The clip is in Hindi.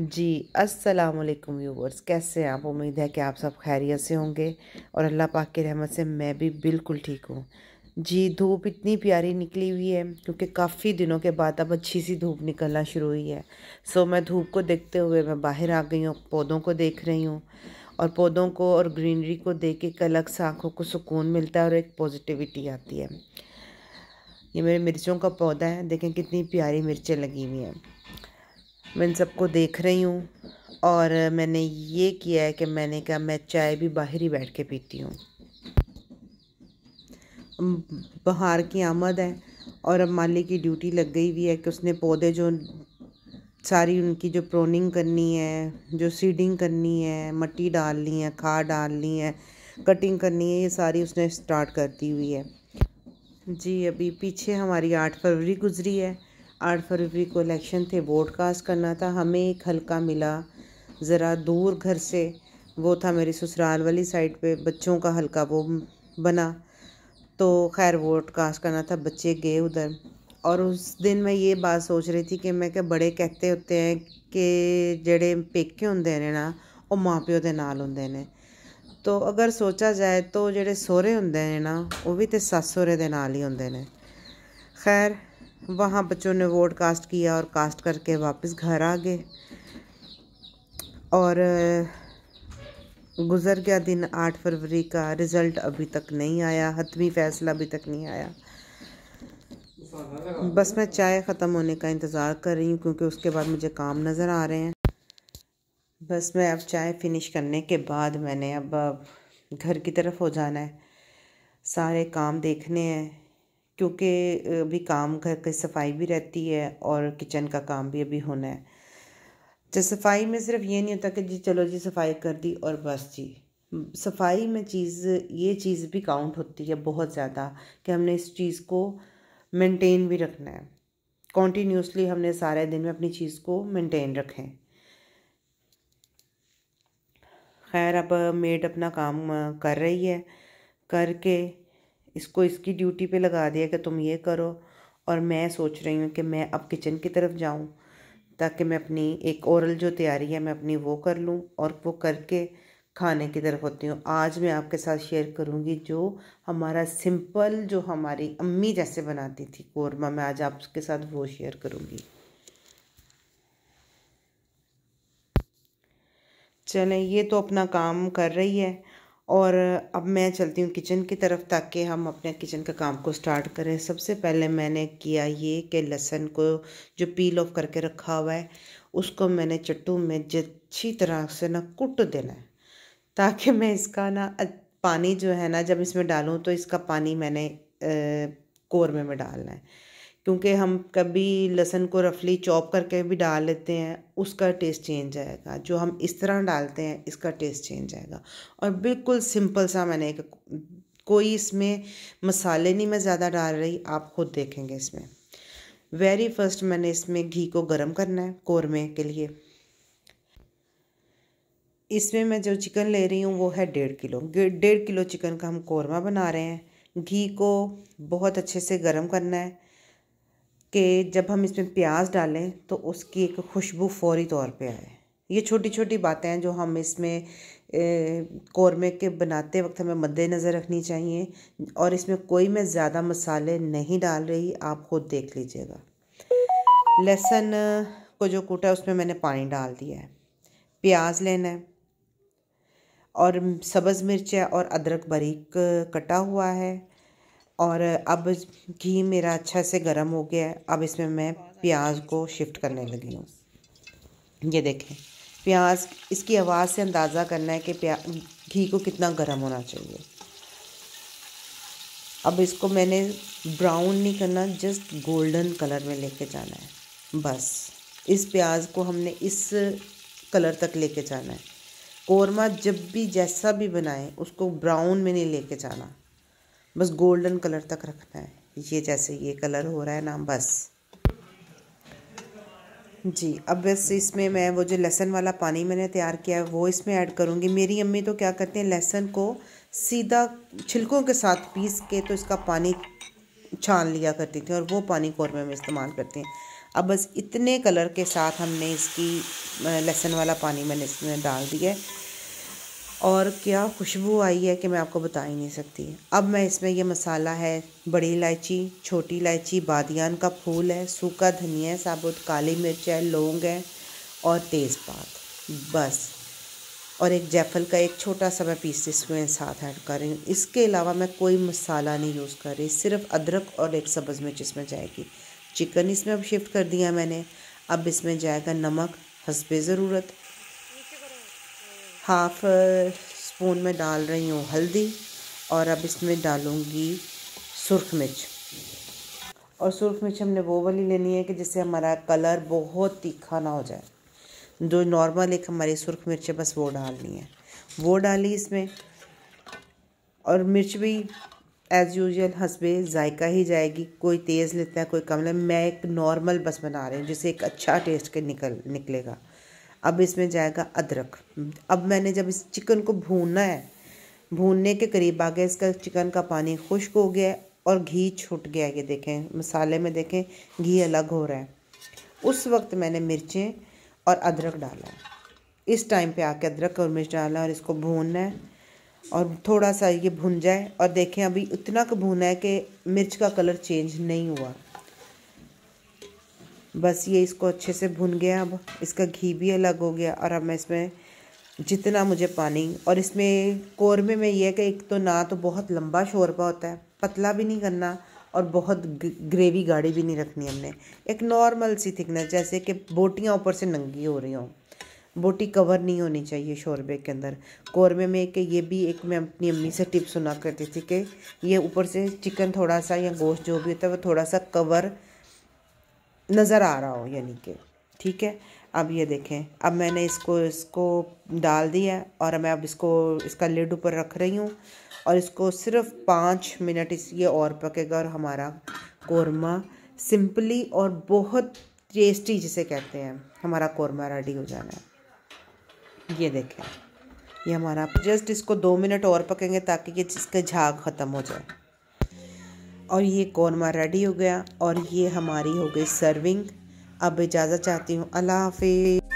जी अस्सलाम वालेकुम व्यूवर्स कैसे हैं आप उम्मीद है कि आप सब खैरियत से होंगे और अल्लाह पाक की रहमत से मैं भी बिल्कुल ठीक हूँ जी धूप इतनी प्यारी निकली हुई है क्योंकि काफ़ी दिनों के बाद अब अच्छी सी धूप निकलना शुरू हुई है सो मैं धूप को देखते हुए मैं बाहर आ गई हूँ पौधों को देख रही हूँ और पौधों को और ग्रीनरी को देख के एक अलग से आँखों को सुकून मिलता है और एक पॉजिटिविटी आती है ये मेरे मिर्चों का पौधा है देखें कितनी प्यारी मिर्चें लगी हुई हैं मैं इन सबको देख रही हूँ और मैंने ये किया है कि मैंने कहा मैं चाय भी बाहर ही बैठ के पीती हूँ बाहर की आमद है और अब माली की ड्यूटी लग गई हुई है कि उसने पौधे जो सारी उनकी जो प्रोनिंग करनी है जो सीडिंग करनी है मट्टी डालनी है खाद डालनी है कटिंग करनी है ये सारी उसने स्टार्ट कर दी हुई है जी अभी पीछे हमारी आठ फरवरी गुजरी है आठ फरवरी को इलेक्शन थे वोट कास्ट करना था हमें एक हल्का मिला ज़रा दूर घर से वो था मेरी ससुराल वाली साइड पे बच्चों का हल्का वो बना तो खैर वोट कास्ट करना था बच्चे गए उधर और उस दिन मैं ये बात सोच रही थी कि मैं क्या बड़े कहते होते हैं कि जड़े पेके होंगे ने ना वो माँ प्यो के नाल होंगे ने तो अगर सोचा जाए तो जोड़े सहरे होंगे ने ना वो भी तो सस सहरे के नाल ही होंगे ने खैर वहाँ बच्चों ने वोट कास्ट किया और कास्ट करके वापस घर आ गए और गुज़र गया दिन आठ फरवरी का रिज़ल्ट अभी तक नहीं आया हतमी फैसला अभी तक नहीं आया बस मैं चाय ख़त्म होने का इंतज़ार कर रही हूँ क्योंकि उसके बाद मुझे काम नज़र आ रहे हैं बस मैं अब चाय फिनिश करने के बाद मैंने अब घर की तरफ हो जाना है सारे काम देखने हैं क्योंकि अभी काम घर की सफाई भी रहती है और किचन का काम भी अभी होना है तो सफाई में सिर्फ ये नहीं होता कि जी चलो जी सफाई कर दी और बस जी सफाई में चीज़ ये चीज़ भी काउंट होती है बहुत ज़्यादा कि हमने इस चीज़ को मेंटेन भी रखना है कॉन्टीन्यूसली हमने सारे दिन में अपनी चीज़ को मेंटेन रखें खैर अब मेड अपना काम कर रही है करके इसको इसकी ड्यूटी पे लगा दिया कि तुम ये करो और मैं सोच रही हूँ कि मैं अब किचन की तरफ जाऊँ ताकि मैं अपनी एक औरल जो तैयारी है मैं अपनी वो कर लूँ और वो करके खाने की तरफ होती हूँ आज मैं आपके साथ शेयर करूँगी जो हमारा सिंपल जो हमारी अम्मी जैसे बनाती थी कौरमा मैं आज आपके साथ वो शेयर करूँगी चलें ये तो अपना काम कर रही है और अब मैं चलती हूँ किचन की तरफ ताकि हम अपने किचन का काम को स्टार्ट करें सबसे पहले मैंने किया ये कि लहसन को जो पील ऑफ करके रखा हुआ है उसको मैंने चट्टू में अच्छी तरह से ना कुट देना है ताकि मैं इसका ना पानी जो है ना जब इसमें डालूँ तो इसका पानी मैंने कोरमे में डालना है क्योंकि हम कभी लहसुन को रफली चॉप करके भी डाल लेते हैं उसका टेस्ट चेंज आएगा जो हम इस तरह डालते हैं इसका टेस्ट चेंज आएगा और बिल्कुल सिंपल सा मैंने एक कोई इसमें मसाले नहीं मैं ज़्यादा डाल रही आप खुद देखेंगे इसमें वेरी फर्स्ट मैंने इसमें घी को गर्म करना है कौरमे के लिए इसमें मैं जो चिकन ले रही हूँ वो है डेढ़ किलो डेढ़ किलो चिकन का हम कौरमा बना रहे हैं घी को बहुत अच्छे से गर्म करना है कि जब हम इसमें प्याज डालें तो उसकी एक खुशबू फौरी तौर पे आए ये छोटी छोटी बातें हैं जो हम इसमें कौरमे के बनाते वक्त हमें मद्देनज़र रखनी चाहिए और इसमें कोई मैं ज़्यादा मसाले नहीं डाल रही आप खुद देख लीजिएगा लहसुन को जो कूटा है उसमें मैंने पानी डाल दिया है प्याज लेना है और सब्ज़ मिर्च और अदरक बारीक कटा हुआ है और अब घी मेरा अच्छा से गर्म हो गया है अब इसमें मैं प्याज को शिफ्ट करने लगी हूँ ये देखें प्याज इसकी आवाज़ से अंदाज़ा करना है कि प्या घी को कितना गर्म होना चाहिए अब इसको मैंने ब्राउन नहीं करना जस्ट गोल्डन कलर में लेके जाना है बस इस प्याज को हमने इस कलर तक लेके जाना है कौरमा जब भी जैसा भी बनाएं उसको ब्राउन में नहीं लेके जाना बस गोल्डन कलर तक रखना है ये जैसे ये कलर हो रहा है ना बस जी अब बस इसमें मैं वो जो लहसन वाला पानी मैंने तैयार किया है वो इसमें ऐड करूँगी मेरी अम्मी तो क्या करते हैं लहसन को सीधा छिलकों के साथ पीस के तो इसका पानी छान लिया करती थी और वो पानी कौरमे में इस्तेमाल करती हैं अब बस इतने कलर के साथ हमने इसकी लहसन वाला पानी मैंने इसमें डाल दिया है और क्या खुशबू आई है कि मैं आपको बता ही नहीं सकती अब मैं इसमें यह मसाला है बड़ी इलायची छोटी इलायची बादियान का फूल है सूखा धनिया है साबुत काली मिर्च है लौंग है और तेज़पात बस और एक जैफल का एक छोटा सा मैं पीस इसमें साथ ऐड कर रही हूँ इसके अलावा मैं कोई मसाला नहीं यूज़ कर रही सिर्फ अदरक और एक सब्ज़ मिर्च इसमें जाएगी चिकन इसमें अब शिफ्ट कर दिया मैंने अब इसमें जाएगा नमक हंसबे ज़रूरत हाफ स्पून में डाल रही हूँ हल्दी और अब इसमें डालूँगी सुरख मिर्च और सुरख मिर्च हमने वो वाली लेनी है कि जिससे हमारा कलर बहुत तीखा ना हो जाए जो नॉर्मल एक हमारी सुरख मिर्च है बस वो डालनी है वो डाली इसमें और मिर्च भी एज़ यूजल हंसबे जायका ही जाएगी कोई तेज़ लेता है कोई कम लेता मैं एक नॉर्मल बस बना रही हूँ जिससे एक अच्छा टेस्ट के निकल निकलेगा अब इसमें जाएगा अदरक अब मैंने जब इस चिकन को भूनना है भूनने के करीब आ गया इसका चिकन का पानी खुश्क हो गया और घी छूट गया ये देखें मसाले में देखें घी अलग हो रहा है उस वक्त मैंने मिर्चें और अदरक डाला इस टाइम पे आके अदरक और मिर्च डाला और इसको भूनना है और थोड़ा सा ये भुन जाए और देखें अभी उतना का भुना है कि मिर्च का कलर चेंज नहीं हुआ बस ये इसको अच्छे से भुन गया अब इसका घी भी अलग हो गया और अब मैं इसमें जितना मुझे पानी और इसमें कौरमे में यह है कि एक तो ना तो बहुत लंबा शोरबा होता है पतला भी नहीं करना और बहुत ग्रेवी गाढ़ी भी नहीं रखनी हमने एक नॉर्मल सी थिकनेस जैसे कि बोटियाँ ऊपर से नंगी हो रही हों बोटी कवर नहीं होनी चाहिए शोरबे के अंदर कौरमे में कि ये भी एक मैं अपनी अम्मी से टिप सुना करती थी कि ये ऊपर से चिकन थोड़ा सा या गोश्त जो भी होता है वो थोड़ा सा कवर नज़र आ रहा हो यानी कि ठीक है अब ये देखें अब मैंने इसको इसको डाल दिया और मैं अब इसको इसका लिड ऊपर रख रही हूँ और इसको सिर्फ पाँच मिनट इस ये और पकेगा और हमारा कौरमा सिंपली और बहुत टेस्टी जिसे कहते हैं हमारा कौरमा रेडी हो जाना है ये देखें ये हमारा जस्ट इसको दो मिनट और पकेंगे ताकि ये इसका झाग ख़त्म हो जाए और ये कौरमा रेडी हो गया और ये हमारी हो गई सर्विंग अब इजाज़त चाहती हूँ अल्लाह हाफिज़